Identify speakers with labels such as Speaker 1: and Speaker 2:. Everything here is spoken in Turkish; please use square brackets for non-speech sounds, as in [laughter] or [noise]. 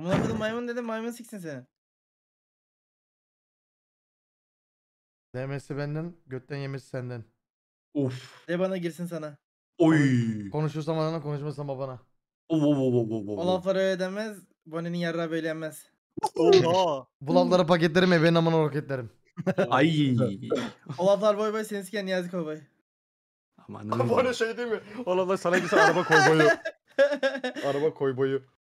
Speaker 1: Amına kodum maymun dedim maymun siksin seni.
Speaker 2: Demesi benden, götten yemesi senden. Of.
Speaker 1: De bana girsin sana.
Speaker 3: Oy.
Speaker 2: Konuşursam anana konuşmasam babana.
Speaker 3: Of of of of of. O
Speaker 2: laflar öyle denmez.
Speaker 4: Bonnie'nin yarrağı böyle yenmez. Oha. Bu lafları
Speaker 3: paketlerim ebeğin aman roketlerim. [laughs] Ay.
Speaker 4: Olaflar boy boy seni siken Niyazi Kovboy. Aman. Bu arada şey
Speaker 5: değil mi? Olaflar sana gitse araba koy boyu. [laughs] araba koy boyu.